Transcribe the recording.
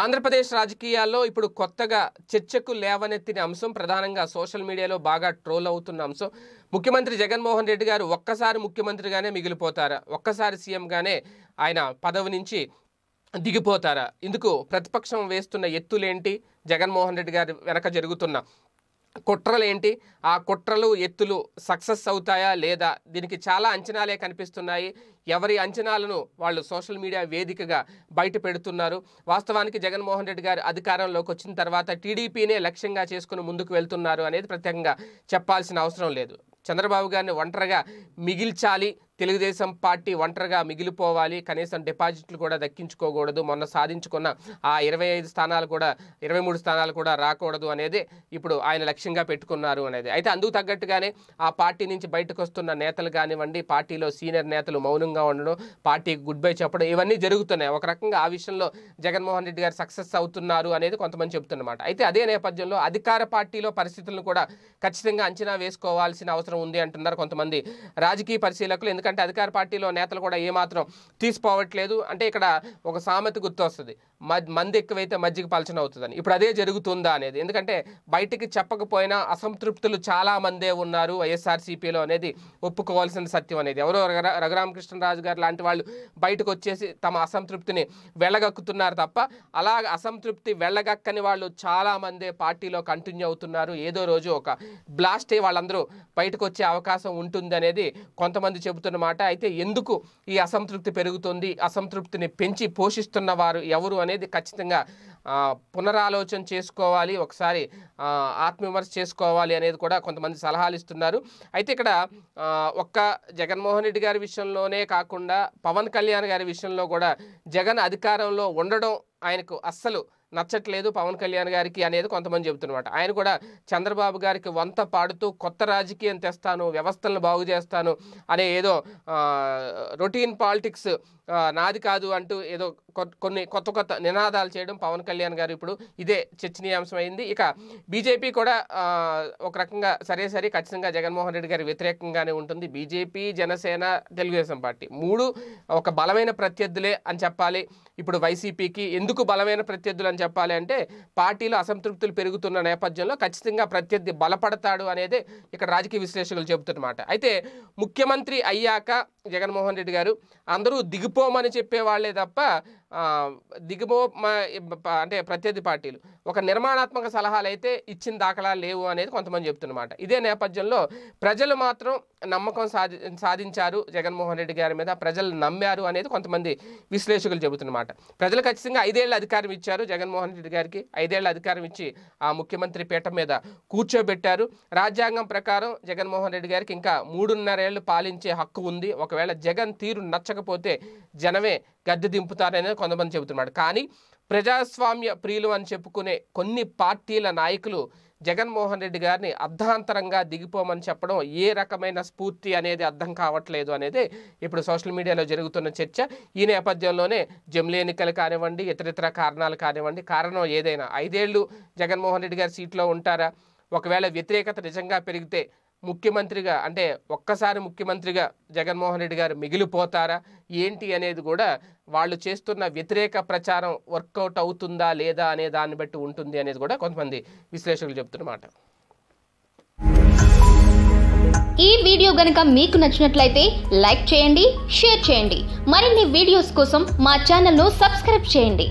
ఆంధ్రప్రదేశ్ రాజకీయాల్లో ఇప్పుడు కొత్తగా చర్చకు లేవనెత్తిన అంశం ప్రధానంగా సోషల్ మీడియాలో బాగా ట్రోల్ అవుతున్న అంశం ముఖ్యమంత్రి జగన్మోహన్ రెడ్డి గారు ఒక్కసారి ముఖ్యమంత్రిగానే మిగిలిపోతారా ఒక్కసారి సీఎంగానే ఆయన పదవి నుంచి దిగిపోతారా ఇందుకు ప్రతిపక్షం వేస్తున్న ఎత్తులేంటి జగన్మోహన్ రెడ్డి గారి వెనక జరుగుతున్న కుట్రలు ఏంటి ఆ కుట్రలు ఎత్తులు సక్సెస్ అవుతాయా లేదా దీనికి చాలా అంచనాలే కనిపిస్తున్నాయి ఎవరి అంచనాలను వాళ్ళు సోషల్ మీడియా వేదికగా బయట పెడుతున్నారు వాస్తవానికి జగన్మోహన్ రెడ్డి గారు అధికారంలోకి వచ్చిన తర్వాత టీడీపీనే లక్ష్యంగా చేసుకుని ముందుకు వెళ్తున్నారు అనేది ప్రత్యేకంగా చెప్పాల్సిన అవసరం లేదు చంద్రబాబు గారిని ఒంటరిగా మిగిల్చాలి తెలుగుదేశం పార్టీ ఒంటరిగా మిగిలిపోవాలి కనీసం డిపాజిట్లు కూడా దక్కించుకోకూడదు మొన్న సాధించుకున్న ఆ ఇరవై ఐదు స్థానాలు కూడా ఇరవై మూడు స్థానాలు కూడా రాకూడదు అనేది ఇప్పుడు ఆయన లక్ష్యంగా పెట్టుకున్నారు అనేది అయితే అందుకు తగ్గట్టుగానే ఆ పార్టీ నుంచి బయటకు వస్తున్న నేతలు కానివ్వండి పార్టీలో సీనియర్ నేతలు మౌనంగా ఉండడం పార్టీకి గుడ్ బై చెప్పడం ఇవన్నీ జరుగుతున్నాయి ఒక రకంగా ఆ విషయంలో జగన్మోహన్ రెడ్డి గారు సక్సెస్ అవుతున్నారు అనేది కొంతమంది చెబుతున్నమాట అయితే అదే నేపథ్యంలో అధికార పార్టీలో పరిస్థితులను కూడా ఖచ్చితంగా అంచనా వేసుకోవాల్సిన అవసరం ఉంది అంటున్నారు కొంతమంది రాజకీయ పరిశీలకులు ఎందుకంటే ఎందుకంటే అధికార పార్టీలో నేతలు కూడా ఏమాత్రం తీసుకోవట్లేదు అంటే ఇక్కడ ఒక సామెత గుర్తొస్తుంది మంది ఎక్కువైతే మజ్జిగ పలచన అవుతుందని ఇప్పుడు అదే జరుగుతుందా అనేది ఎందుకంటే బయటికి చెప్పకపోయినా అసంతృప్తులు చాలా మందే ఉన్నారు వైఎస్ఆర్సీపీలో అనేది ఒప్పుకోవాల్సిన సత్యం అనేది ఎవరో రఘురామకృష్ణరాజు గారు లాంటి వాళ్ళు బయటకు వచ్చేసి తమ అసంతృప్తిని వెళ్ళగక్కుతున్నారు తప్ప అలా అసంతృప్తి వెళ్ళగక్కని వాళ్ళు చాలామందే పార్టీలో కంటిన్యూ అవుతున్నారు ఏదో రోజు ఒక బ్లాస్టే వాళ్ళందరూ బయటకు వచ్చే అవకాశం ఉంటుంది అనేది కొంతమంది చెబుతున్న అనమాట అయితే ఎందుకు ఈ అసంతృప్తి పెరుగుతుంది అసంతృప్తిని పెంచి పోషిస్తున్న వారు ఎవరు అనేది ఖచ్చితంగా పునరాలోచన చేసుకోవాలి ఒకసారి ఆత్మవిమర్శ చేసుకోవాలి అనేది కూడా కొంతమంది సలహాలు ఇస్తున్నారు అయితే ఇక్కడ ఒక్క జగన్మోహన్ రెడ్డి గారి విషయంలోనే కాకుండా పవన్ కళ్యాణ్ గారి విషయంలో కూడా జగన్ అధికారంలో ఉండడం ఆయనకు అస్సలు నచ్చట్లేదు పవన్ కళ్యాణ్ గారికి అనేది కొంతమంది చెబుతున్నమాట ఆయన కూడా చంద్రబాబు గారికి వంత పాడుతూ కొత్త రాజకీయం తెస్తాను వ్యవస్థలను బాగు చేస్తాను అనే ఏదో రొటీన్ పాలిటిక్స్ నాది కాదు అంటూ ఏదో కొన్ని కొత్త కొత్త నినాదాలు చేయడం పవన్ కళ్యాణ్ గారు ఇప్పుడు ఇదే చర్చనీయాంశమైంది ఇక బీజేపీ కూడా ఒక రకంగా సరే సరే ఖచ్చితంగా జగన్మోహన్ రెడ్డి గారి వ్యతిరేకంగానే ఉంటుంది బీజేపీ జనసేన తెలుగుదేశం పార్టీ మూడు ఒక బలమైన ప్రత్యర్థులే అని చెప్పాలి ఇప్పుడు వైసీపీకి ఎందుకు బలమైన ప్రత్యర్థులు అని చెప్పాలి అంటే పార్టీలో అసంతృప్తులు పెరుగుతున్న నేపథ్యంలో ఖచ్చితంగా ప్రత్యర్థి బలపడతాడు అనేది ఇక్కడ రాజకీయ విశ్లేషకులు చెబుతున్నమాట అయితే ముఖ్యమంత్రి అయ్యాక జగన్మోహన్ రెడ్డి గారు అందరూ దిగిపోమని చెప్పేవాళ్లే తప్ప దిగుమో అంటే ప్రత్యర్థి పార్టీలు ఒక నిర్మాణాత్మక సలహాలు అయితే ఇచ్చిన దాఖలా లేవు అనేది కొంతమంది చెప్తున్నమాట ఇదే నేపథ్యంలో ప్రజలు మాత్రం నమ్మకం సాధి సాధించారు జగన్మోహన్ రెడ్డి గారి మీద ప్రజలు నమ్మారు అనేది కొంతమంది విశ్లేషకులు చెబుతున్నమాట ప్రజలు ఖచ్చితంగా ఐదేళ్ల అధికారం ఇచ్చారు జగన్మోహన్ రెడ్డి గారికి ఐదేళ్ల అధికారం ఇచ్చి ఆ ముఖ్యమంత్రి పీఠం మీద కూర్చోబెట్టారు రాజ్యాంగం ప్రకారం జగన్మోహన్ రెడ్డి గారికి ఇంకా మూడున్నరేళ్లు పాలించే హక్కు ఉంది ఒకవేళ జగన్ తీరు నచ్చకపోతే జనమే గద్దె దింపుతారనేది కొంతమంది చెబుతున్నాడు కానీ ప్రజాస్వామ్య ప్రియులు అని చెప్పుకునే కొన్ని పార్టీల నాయకులు జగన్మోహన్ రెడ్డి గారిని అర్ధాంతరంగా దిగిపోమని చెప్పడం ఏ రకమైన స్ఫూర్తి అనేది అర్థం కావట్లేదు అనేది ఇప్పుడు సోషల్ మీడియాలో జరుగుతున్న చర్చ ఈ నేపథ్యంలోనే జమిలి ఎన్నికలు కానివ్వండి ఇతరితర కారణాలు కానివ్వండి కారణం ఏదైనా ఐదేళ్లు జగన్మోహన్ రెడ్డి గారి సీట్లో ఉంటారా ఒకవేళ వ్యతిరేకత నిజంగా పెరిగితే ముఖ్యమంత్రిగా అంటే ఒక్కసారి ముఖ్యమంత్రిగా జగన్మోహన్ రెడ్డి గారు మిగిలిపోతారా ఏంటి అనేది కూడా వాళ్ళు చేస్తున్న వ్యతిరేక ప్రచారం వర్కౌట్ అవుతుందా లేదా అనే దాన్ని బట్టి ఉంటుంది అనేది కూడా కొంతమంది విశ్లేషకులు చెబుతున్నమాట ఈ వీడియో గనుక మీకు నచ్చినట్లయితే లైక్ చేయండి షేర్ చేయండి మరిన్ని వీడియోస్ కోసం మా ఛానల్ను సబ్స్క్రైబ్ చేయండి